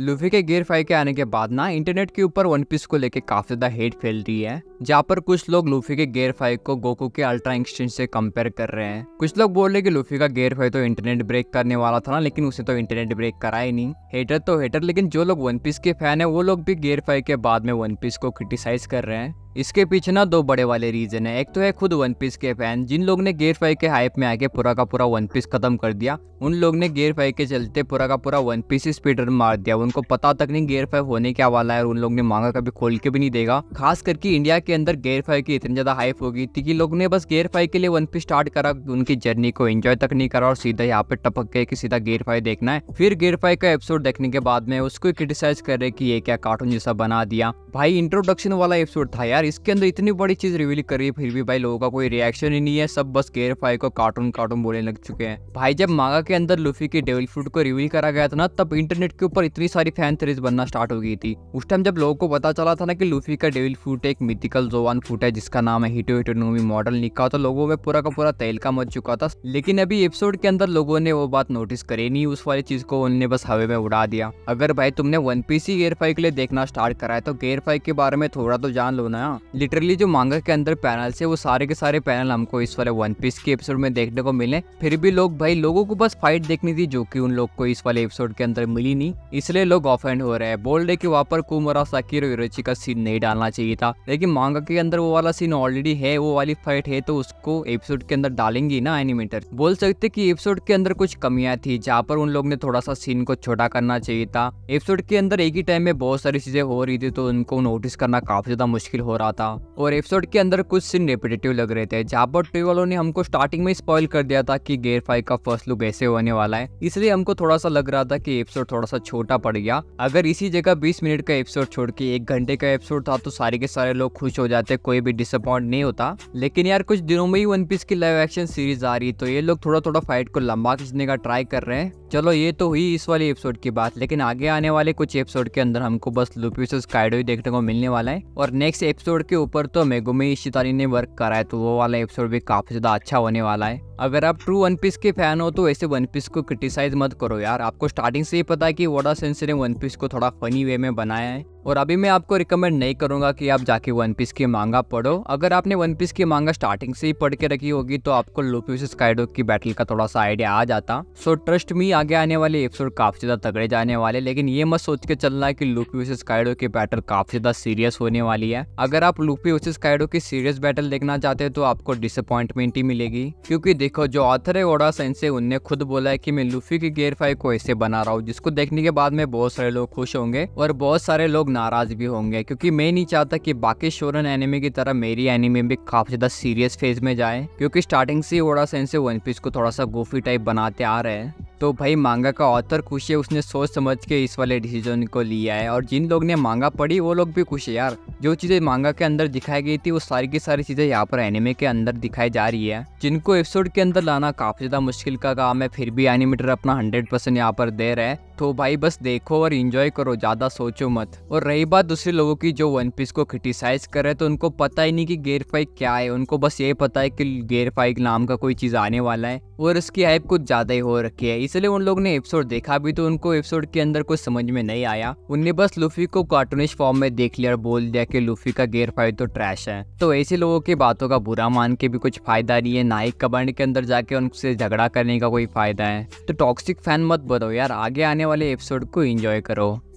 Luffy के gear five के आने के बाद ना इंटरनेट के ऊपर वन पीस को लेके काफी ज्यादा हेट फैल रही है जहाँ पर कुछ लोग लूफी के गेयर फाइव को गोकू के अल्ट्रा एक्सचेंज से कंपेयर कर रहे हैं कुछ लोग बोल रहे कि लुफी का गेयर फाइव तो इंटरनेट ब्रेक करने वाला था ना लेकिन उसे तो इंटरनेट ब्रेक करा ही नहीं हेटर तो हेटर लेकिन जो लोग वन पीस के फैन है वो लोग भी गेयर फाइव के बाद में वन पीस को क्रिटिसाइज कर रहे हैं इसके पीछे ना दो बड़े वाले रीजन है एक तो है खुद वन पीस के फैन जिन लोग ने गेयर फाइव के हाइप में आके पूरा का पूरा वन पीस खत्म कर दिया उन लोग ने गेयर फाइव के चलते पूरा का पूरा वन पीस स्पीडर मार दिया उनको पता तक नहीं गेयर फाइव होने क्या वाला है और उन लोग ने मांगा कभी खोल के भी नहीं देगा खास करके इंडिया के अंदर गेयर फाइव की इतनी ज्यादा हाइप गई थी कि लोग ने बस गेयर फाइव के लिए वन पी स्टार्ट करा उनकी जर्नी को एंजॉय तक नहीं करा और सीधा यहाँ पे टपक गए की सीधा गेयर फाइव देखना है फिर गेयर फाइव का एपिसोड देखने के बाद में उसको क्रिटिसाइज कर रहे की ये क्या कार्टून जैसा बना दिया भाई इंट्रोडक्शन वाला एपिसोड था यार इसके अंदर इतनी बड़ी चीज रिवील करी फिर भी भाई लोगों का कोई रिएक्शन ही नहीं है सब बस गेयर फाइव को कार्टून कार्टून बोलने लग चुके हैं भाई जब मांगा के अंदर लुफी के डेविल फ्रूट को रिवील करा गया था ना तब इंटरनेट के ऊपर इतनी सारी फैन थ्रीज बनना स्टार्ट हो गई थी उस टाइम जब लोगों को पता चला था ना कि लूफी का डेविल फूट एक मिथिकल जोवान फूट है जिसका नाम है हिटो हिटो मॉडल निका तो लोगों में पूरा का पूरा का मच चुका था लेकिन अभी एपिसोड के अंदर लोगों ने वो बात नोटिस करी नहीं उस वाली चीज को उन्होंने बस हवे में उड़ा दिया अगर भाई तुमने वन पीस ही गेयर फाइव के लिए देखना स्टार्ट करा है तो गेयर फाइव के बारे में थोड़ा तो जान लो ना लिटरली जो मांगा के अंदर पैनल है वो सारे के सारे पैनल हमको इस वाले वन पीस के एपिसोड में देखने को मिले फिर भी लोग भाई लोगों को बस फाइट देखनी थी जो की उन लोग को इस वाले एपिसोड के अंदर मिली नहीं इसलिए सारे लोग ऑफेंड हो रहे हैं बोल रहे कि वहाँ पर कुमर और सकीर विरोची का सीन नहीं डालना चाहिए था लेकिन मांगा के अंदर वो वाला सीन ऑलरेडी है वो वाली फाइट है तो उसको एपिसोड के अंदर डालेंगी ना एनिमेटर बोल सकते कि एपिसोड के अंदर कुछ कमियां थी जहाँ पर उन लोग ने थोड़ा सा सीन को छोटा करना चाहिए था एपिसोड के अंदर एक ही टाइम में बहुत सारी चीजें हो रही थी तो उनको नोटिस करना काफी ज्यादा मुश्किल हो रहा था और एपिसोड के अंदर कुछ सीन रिपीटेटिव लग रहे थे जहाँ पर टी वालों ने हमको स्टार्टिंग में स्पॉइल कर दिया था कि गेयर फाइव का फर्स्ट लुक ऐसे होने वाला है इसलिए हमको थोड़ा सा लग रहा था कि एपिसोड थोड़ा सा छोटा पड़ गया अगर इसी जगह बीस मिनट का एपिसोड छोड़ के एक घंटे का एपिसोड था तो सारे के सारे लोग खुश हो जाते कोई भी डिसअपॉइंट नहीं होता लेकिन यार कुछ दिनों में ही वन पीस की लाइव एक्शन सीरीज आ रही तो ये लोग थोड़ा थोड़ा फाइट को लंबा खींचने का ट्राई कर रहे हैं चलो ये तो हुई इस वाले एपिसोड की बात लेकिन आगे आने वाले कुछ एपिसोड के अंदर हमको बस लुपिस काइडो ही देखने को मिलने वाला है और नेक्स्ट एपिसोड के ऊपर तो मेगुमे शितानी ने वर्क करा है तो वो वाला एपिसोड भी काफी ज्यादा अच्छा होने वाला है अगर आप ट्रू वन पीस के फैन हो तो ऐसे वन पीस को क्रिटिसाइज मत करो यार आपको स्टार्टिंग से ही पता है कि वोडा सेंसर ने वन पीस को थोड़ा फनी वे में बनाया है और अभी मैं आपको रिकमेंड नहीं करूंगा कि आप जाके वन पीस की मांगा पढ़ो अगर आपने वन पीस की मांगा स्टार्टिंग से ही पढ़ के रखी होगी तो आपको लुपिस स्काइडो की बैटल का थोड़ा सा आइडिया आ जाता सो ट्रस्ट मी आगे आने वाले एपिसोड काफी ज्यादा तगड़े जाने वाले लेकिन ये मत सोच के चलना है कि स्काइडो की बैटल काफी ज्यादा सीरियस होने वाली है अगर आप लूपी स्काइडो की सीरियस बैटल देखना चाहते हैं तो आपको डिसअपॉइंटमेंट ही मिलेगी क्योंकि देखो जो ऑथर है ओडा सेंसे उनने खुद बोला है की मैं लूफी की गेयर फाइव को ऐसे बना रहा हूँ जिसको देखने के बाद में बहुत सारे लोग खुश होंगे और बहुत सारे लोग नाराज़ भी होंगे क्योंकि मैं नहीं चाहता कि बाकी शोरन एनिमे की तरह मेरी एनिमे भी काफ़ी ज़्यादा सीरियस फेज में जाए क्योंकि स्टार्टिंग से ओड़ा सेंस से वन पीस को थोड़ा सा गोफी टाइप बनाते आ रहे हैं तो भाई मांगा का ऑथर खुश है उसने सोच समझ के इस वाले डिसीजन को लिया है और जिन लोग ने मांगा पढ़ी वो लोग भी खुश है यार जो चीज़ें मांगा के अंदर दिखाई गई थी वो सारी की सारी चीज़ें यहाँ पर एनिमे के अंदर दिखाई जा रही है जिनको एपिसोड के अंदर लाना काफ़ी ज़्यादा मुश्किल का काम है फिर भी एनिमेटर अपना हंड्रेड परसेंट पर दे रहे हैं तो भाई बस देखो और इंजॉय करो ज़्यादा सोचो मत और रही बात दूसरे लोगों की जो वन पीस को क्रिटिसाइज कर रहे तो उनको पता ही नहीं कि गेयर फाइक क्या है उनको बस ये पता है कि गेयर फाइक नाम का कोई चीज़ आने वाला है और उसकी हाइप कुछ ज़्यादा ही हो रखी है इसलिए उन लोग ने एपिसोड देखा भी तो उनको एपिसोड के अंदर कुछ समझ में नहीं आया उनने बस लूफी को कार्टूनिश फॉर्म में देख लिया और बोल दिया कि लूफी का गेयर फाइक तो ट्रैश है तो ऐसे लोगों की बातों का बुरा मान के भी कुछ फायदा नहीं है ना ही कबाड़ के अंदर जाके उनसे झगड़ा करने का कोई फायदा है तो टॉक्सिक फैन मत बनो यार आगे आने आने वाले एपिसोड को एंजॉय करो